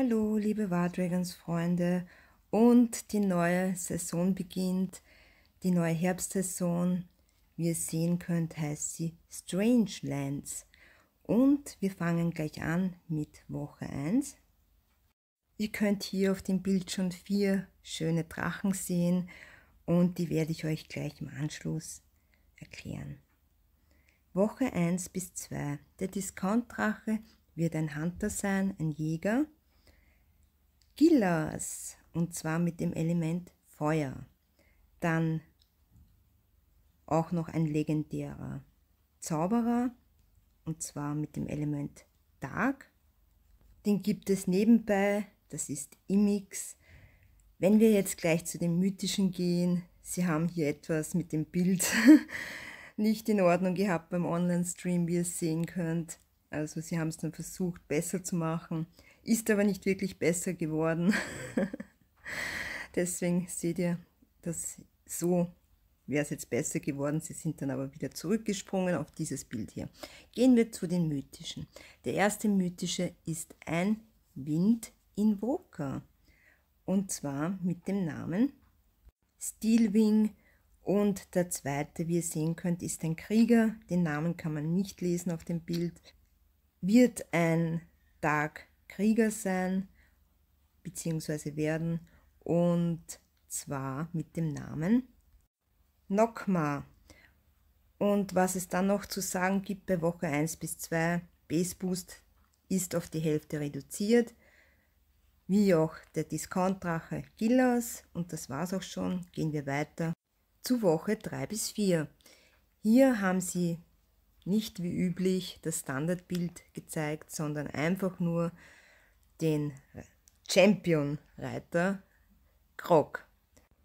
Hallo, liebe War Dragons Freunde, und die neue Saison beginnt, die neue Herbstsaison. Wie ihr sehen könnt, heißt sie Strange Lands. Und wir fangen gleich an mit Woche 1. Ihr könnt hier auf dem Bild schon vier schöne Drachen sehen und die werde ich euch gleich im Anschluss erklären. Woche 1 bis 2. Der Discount-Drache wird ein Hunter sein, ein Jäger Killers und zwar mit dem Element Feuer. Dann auch noch ein legendärer Zauberer und zwar mit dem Element Dark. Den gibt es nebenbei, das ist Imix. Wenn wir jetzt gleich zu dem Mythischen gehen, Sie haben hier etwas mit dem Bild nicht in Ordnung gehabt beim Online-Stream, wie ihr sehen könnt. Also Sie haben es dann versucht, besser zu machen. Ist aber nicht wirklich besser geworden. Deswegen seht ihr, dass so wäre es jetzt besser geworden. Sie sind dann aber wieder zurückgesprungen auf dieses Bild hier. Gehen wir zu den mythischen. Der erste mythische ist ein Wind Invoker. Und zwar mit dem Namen Steelwing. Und der zweite, wie ihr sehen könnt, ist ein Krieger. Den Namen kann man nicht lesen auf dem Bild. Wird ein Dark Krieger sein bzw. werden und zwar mit dem Namen Nokma. Und was es dann noch zu sagen gibt bei Woche 1 bis 2, Base Boost ist auf die Hälfte reduziert, wie auch der Discount-Drache Gillas. Und das war's auch schon. Gehen wir weiter zu Woche 3 bis 4. Hier haben sie nicht wie üblich das Standardbild gezeigt, sondern einfach nur den Champion-Reiter Grog,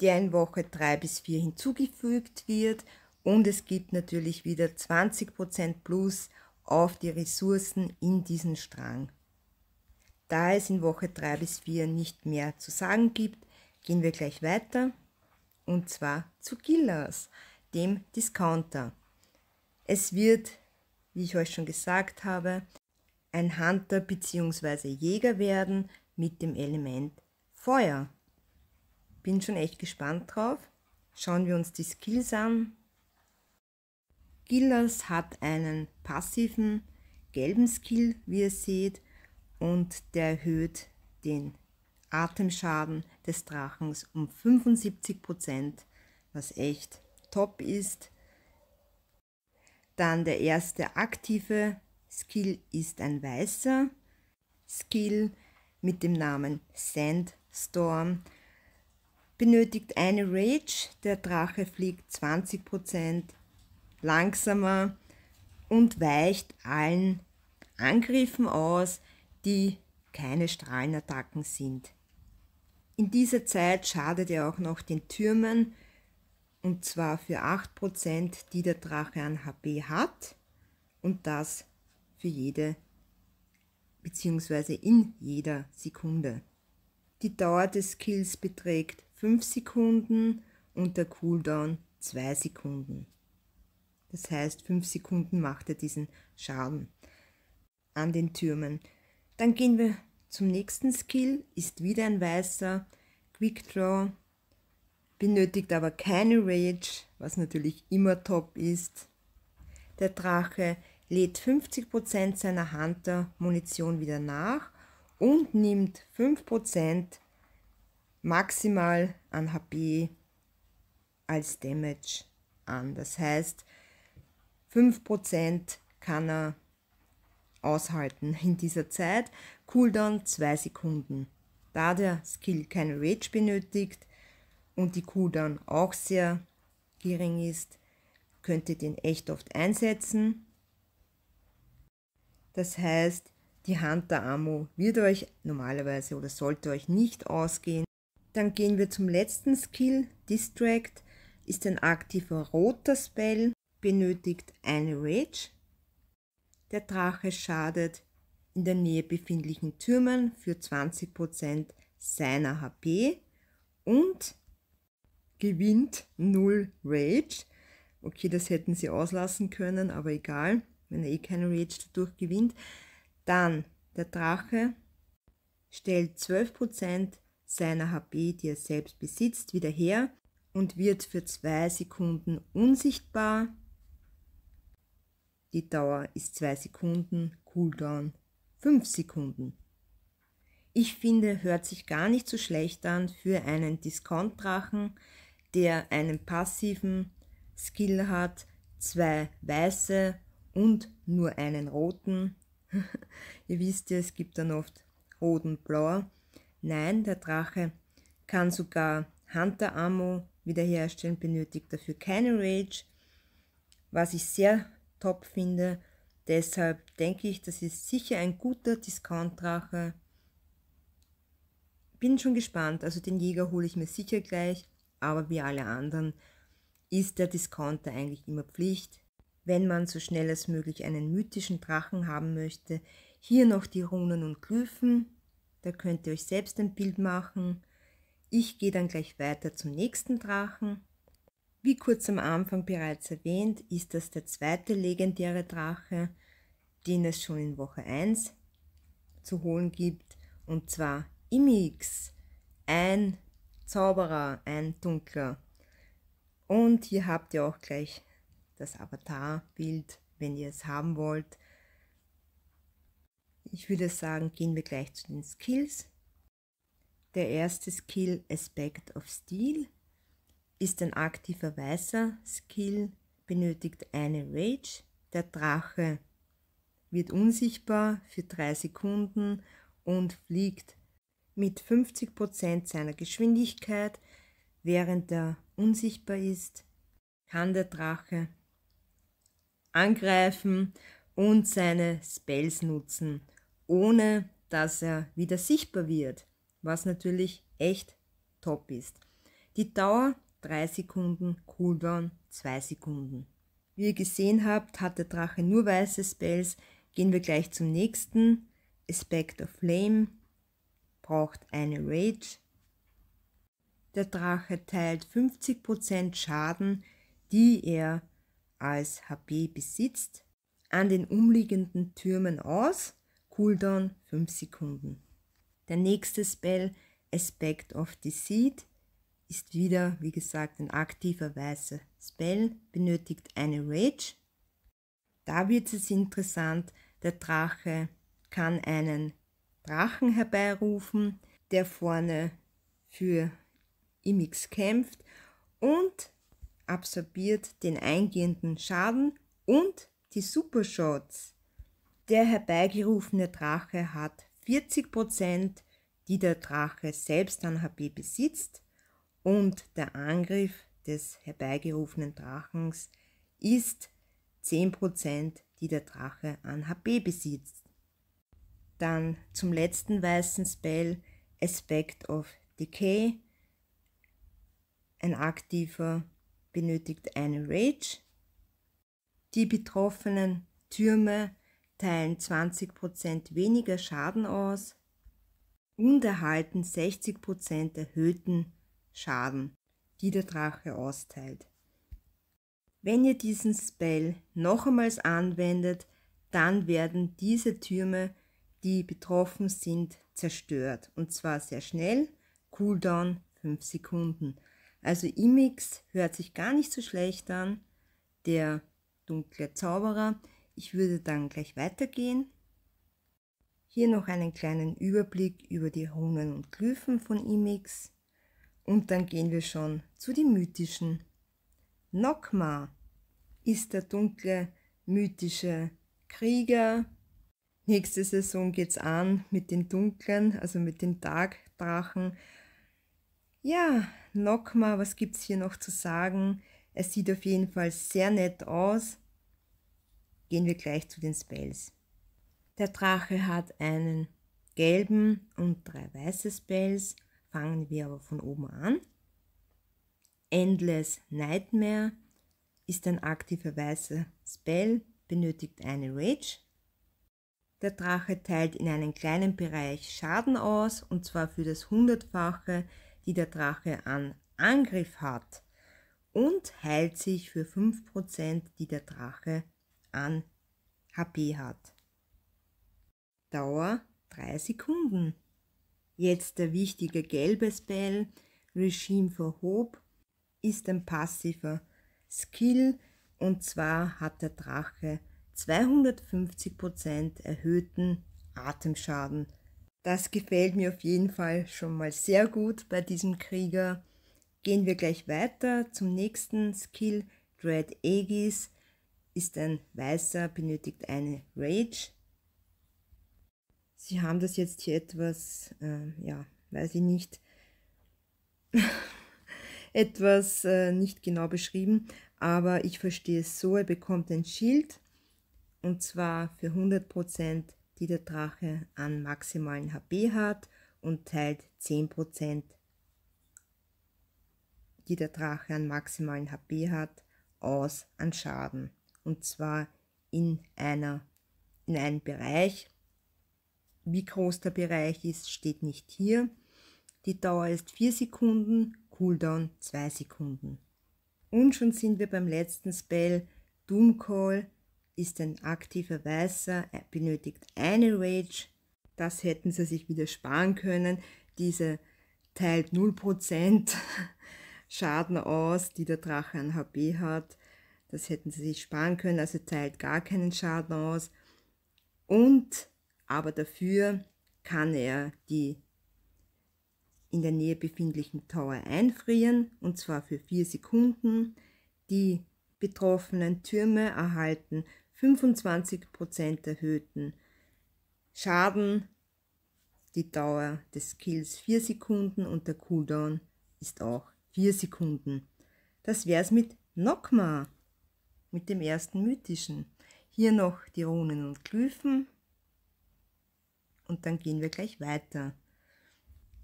der in Woche 3 bis 4 hinzugefügt wird und es gibt natürlich wieder 20% plus auf die Ressourcen in diesen Strang. Da es in Woche 3 bis 4 nicht mehr zu sagen gibt, gehen wir gleich weiter und zwar zu Gillas, dem Discounter. Es wird, wie ich euch schon gesagt habe, ein Hunter bzw. Jäger werden mit dem Element Feuer. Bin schon echt gespannt drauf. Schauen wir uns die Skills an. Gillas hat einen passiven gelben Skill, wie ihr seht, und der erhöht den Atemschaden des Drachens um 75%, was echt top ist. Dann der erste aktive Skill ist ein weißer Skill mit dem Namen Sandstorm. Benötigt eine Rage, der Drache fliegt 20% langsamer und weicht allen Angriffen aus, die keine Strahlenattacken sind. In dieser Zeit schadet er auch noch den Türmen, und zwar für 8%, die der Drache an HP hat und das für jede bzw. in jeder Sekunde. Die Dauer des Skills beträgt 5 Sekunden und der Cooldown 2 Sekunden. Das heißt, 5 Sekunden macht er diesen Schaden an den Türmen. Dann gehen wir zum nächsten Skill, ist wieder ein weißer Quick Draw, benötigt aber keine Rage, was natürlich immer top ist. Der Drache lädt 50% seiner Hunter-Munition wieder nach und nimmt 5% maximal an HP als Damage an. Das heißt, 5% kann er aushalten in dieser Zeit. Cooldown 2 Sekunden. Da der Skill keine Rage benötigt und die Cooldown auch sehr gering ist, könnt ihr den echt oft einsetzen. Das heißt, die Hand der Amo wird euch normalerweise oder sollte euch nicht ausgehen. Dann gehen wir zum letzten Skill. Distract ist ein aktiver roter Spell, benötigt eine Rage. Der Drache schadet in der Nähe befindlichen Türmen für 20% seiner HP und gewinnt 0 Rage. Okay, das hätten sie auslassen können, aber egal wenn er eh keine Rage dadurch gewinnt. Dann der Drache stellt 12% seiner HP, die er selbst besitzt, wieder her und wird für 2 Sekunden unsichtbar. Die Dauer ist 2 Sekunden, Cooldown 5 Sekunden. Ich finde, hört sich gar nicht so schlecht an für einen Discount-Drachen, der einen passiven Skill hat, zwei weiße und nur einen roten. Ihr wisst ja, es gibt dann oft roten, blau. Nein, der Drache kann sogar Hunter Ammo wiederherstellen, benötigt dafür keine Rage, was ich sehr top finde. Deshalb denke ich, das ist sicher ein guter Discount-Drache. Bin schon gespannt, also den Jäger hole ich mir sicher gleich, aber wie alle anderen ist der Discounter eigentlich immer Pflicht wenn man so schnell als möglich einen mythischen Drachen haben möchte. Hier noch die Runen und Glyphen, da könnt ihr euch selbst ein Bild machen. Ich gehe dann gleich weiter zum nächsten Drachen. Wie kurz am Anfang bereits erwähnt, ist das der zweite legendäre Drache, den es schon in Woche 1 zu holen gibt, und zwar Imix, ein Zauberer, ein Dunkler. Und hier habt ihr auch gleich das Avatarbild, wenn ihr es haben wollt. Ich würde sagen, gehen wir gleich zu den Skills. Der erste Skill, Aspect of Steel, ist ein aktiver weißer Skill, benötigt eine Rage. Der Drache wird unsichtbar für 3 Sekunden und fliegt mit 50% seiner Geschwindigkeit. Während er unsichtbar ist, kann der Drache angreifen und seine Spells nutzen, ohne dass er wieder sichtbar wird, was natürlich echt top ist. Die Dauer 3 Sekunden, Cooldown 2 Sekunden. Wie ihr gesehen habt, hat der Drache nur weiße Spells. Gehen wir gleich zum nächsten. Aspect of Flame braucht eine Rage. Der Drache teilt 50% Schaden, die er als HP besitzt, an den umliegenden Türmen aus. Cooldown 5 Sekunden. Der nächste Spell, Aspect of Deceit, ist wieder, wie gesagt, ein aktiver weißer Spell, benötigt eine Rage. Da wird es interessant, der Drache kann einen Drachen herbeirufen, der vorne für Imix kämpft und absorbiert den eingehenden Schaden und die Supershots. Der herbeigerufene Drache hat 40%, die der Drache selbst an HP besitzt und der Angriff des herbeigerufenen Drachens ist 10%, die der Drache an HP besitzt. Dann zum letzten weißen Spell Aspect of Decay. Ein aktiver benötigt eine Rage. Die betroffenen Türme teilen 20% weniger Schaden aus und erhalten 60% erhöhten Schaden, die der Drache austeilt. Wenn ihr diesen Spell nochmals anwendet, dann werden diese Türme, die betroffen sind, zerstört. Und zwar sehr schnell, Cooldown 5 Sekunden. Also Imix hört sich gar nicht so schlecht an, der dunkle Zauberer. Ich würde dann gleich weitergehen. Hier noch einen kleinen Überblick über die Runen und Glyphen von Imix. Und dann gehen wir schon zu den mythischen. Nokma ist der dunkle mythische Krieger. Nächste Saison geht's an mit den Dunklen, also mit den Tagdrachen. Ja, Nockma, was gibt es hier noch zu sagen? Es sieht auf jeden Fall sehr nett aus. Gehen wir gleich zu den Spells. Der Drache hat einen gelben und drei weiße Spells. Fangen wir aber von oben an. Endless Nightmare ist ein aktiver weißer Spell, benötigt eine Rage. Der Drache teilt in einem kleinen Bereich Schaden aus, und zwar für das hundertfache die der Drache an Angriff hat und heilt sich für 5%, die der Drache an HP hat. Dauer 3 Sekunden. Jetzt der wichtige gelbe Spell, Regime for Hope, ist ein passiver Skill und zwar hat der Drache 250% erhöhten Atemschaden das gefällt mir auf jeden Fall schon mal sehr gut bei diesem Krieger. Gehen wir gleich weiter zum nächsten Skill. Dread Aegis ist ein Weißer, benötigt eine Rage. Sie haben das jetzt hier etwas, äh, ja, weiß ich nicht, etwas äh, nicht genau beschrieben, aber ich verstehe es so, er bekommt ein Schild und zwar für 100% die der Drache an maximalen HP hat und teilt 10%, die der Drache an maximalen HP hat, aus an Schaden. Und zwar in, einer, in einem Bereich. Wie groß der Bereich ist, steht nicht hier. Die Dauer ist 4 Sekunden, Cooldown 2 Sekunden. Und schon sind wir beim letzten Spell, Doom Call ist ein aktiver Weißer, er benötigt eine Rage. Das hätten sie sich wieder sparen können. Diese teilt 0% Schaden aus, die der Drache an HP hat. Das hätten sie sich sparen können, also teilt gar keinen Schaden aus. Und aber dafür kann er die in der Nähe befindlichen Tower einfrieren und zwar für 4 Sekunden. Die betroffenen Türme erhalten 25 erhöhten Schaden. Die Dauer des Kills 4 Sekunden und der Cooldown ist auch 4 Sekunden. Das wäre es mit Nokma, mit dem ersten mythischen. Hier noch die Runen und Glyphen und dann gehen wir gleich weiter.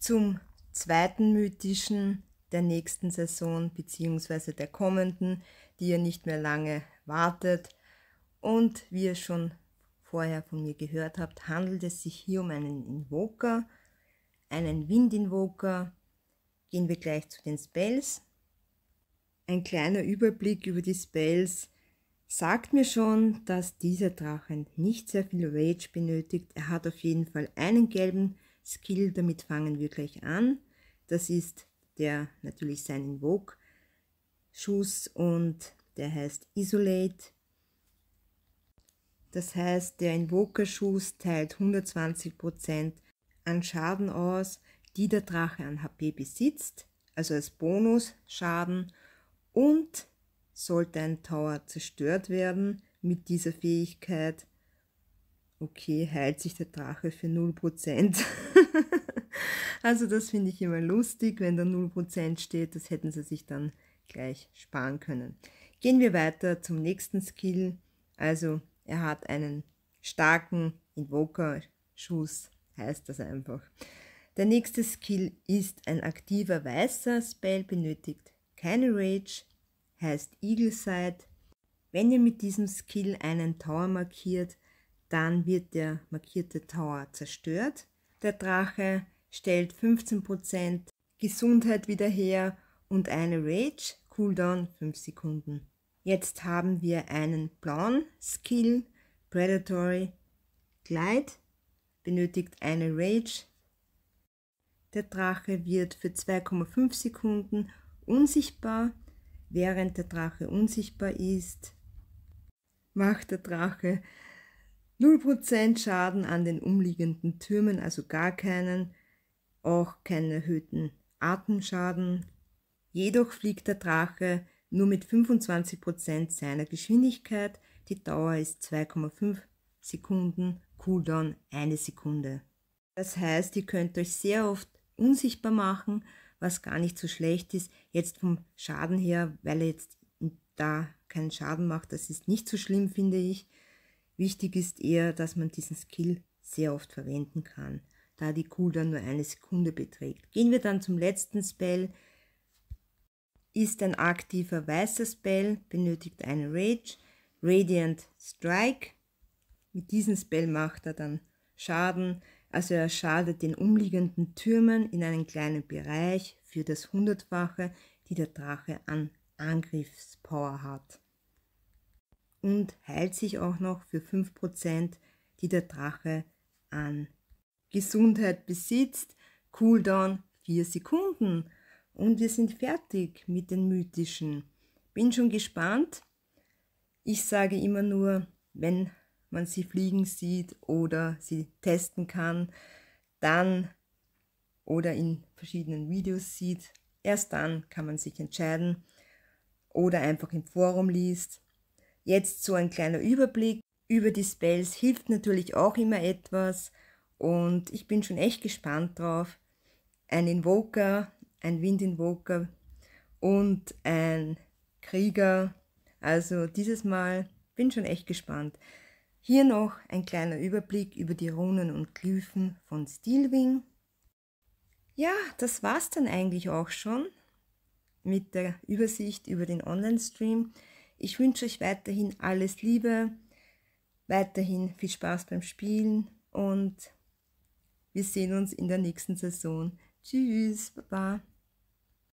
Zum zweiten mythischen der nächsten Saison bzw. der kommenden, die ihr nicht mehr lange wartet, und wie ihr schon vorher von mir gehört habt, handelt es sich hier um einen Invoker, einen Windinvoker. Gehen wir gleich zu den Spells. Ein kleiner Überblick über die Spells sagt mir schon, dass dieser Drachen nicht sehr viel Rage benötigt. Er hat auf jeden Fall einen gelben Skill, damit fangen wir gleich an. Das ist der natürlich sein Invoke-Schuss und der heißt Isolate. Das heißt, der Invoker-Schuss teilt 120% an Schaden aus, die der Drache an HP besitzt, also als Bonus-Schaden. Und sollte ein Tower zerstört werden mit dieser Fähigkeit, okay, heilt sich der Drache für 0%. also das finde ich immer lustig, wenn da 0% steht, das hätten sie sich dann gleich sparen können. Gehen wir weiter zum nächsten Skill, also er hat einen starken Invoker-Schuss, heißt das einfach. Der nächste Skill ist ein aktiver weißer Spell, benötigt keine Rage, heißt Eagle Sight. Wenn ihr mit diesem Skill einen Tower markiert, dann wird der markierte Tower zerstört. Der Drache stellt 15% Gesundheit wieder her und eine Rage, Cooldown 5 Sekunden. Jetzt haben wir einen blauen Skill, Predatory, Glide, benötigt eine Rage. Der Drache wird für 2,5 Sekunden unsichtbar. Während der Drache unsichtbar ist, macht der Drache 0% Schaden an den umliegenden Türmen, also gar keinen, auch keinen erhöhten Atemschaden. Jedoch fliegt der Drache nur mit 25% seiner Geschwindigkeit. Die Dauer ist 2,5 Sekunden, Cooldown eine Sekunde. Das heißt, ihr könnt euch sehr oft unsichtbar machen, was gar nicht so schlecht ist. Jetzt vom Schaden her, weil er jetzt da keinen Schaden macht, das ist nicht so schlimm, finde ich. Wichtig ist eher, dass man diesen Skill sehr oft verwenden kann, da die Cooldown nur eine Sekunde beträgt. Gehen wir dann zum letzten Spell, ist ein aktiver weißer Spell, benötigt eine Rage, Radiant Strike. Mit diesem Spell macht er dann Schaden, also er schadet den umliegenden Türmen in einem kleinen Bereich für das Hundertfache, die der Drache an Angriffspower hat. Und heilt sich auch noch für 5%, die der Drache an Gesundheit besitzt. Cooldown 4 Sekunden. Und wir sind fertig mit den mythischen. Bin schon gespannt. Ich sage immer nur, wenn man sie fliegen sieht oder sie testen kann, dann oder in verschiedenen Videos sieht, erst dann kann man sich entscheiden oder einfach im Forum liest. Jetzt so ein kleiner Überblick über die Spells hilft natürlich auch immer etwas und ich bin schon echt gespannt drauf. Ein Invoker, ein Wind in und ein Krieger. Also dieses Mal bin schon echt gespannt. Hier noch ein kleiner Überblick über die Runen und Glyphen von Steelwing. Ja, das war's dann eigentlich auch schon mit der Übersicht über den Online-Stream. Ich wünsche euch weiterhin alles Liebe, weiterhin viel Spaß beim Spielen und wir sehen uns in der nächsten Saison. Tschüss, Baba.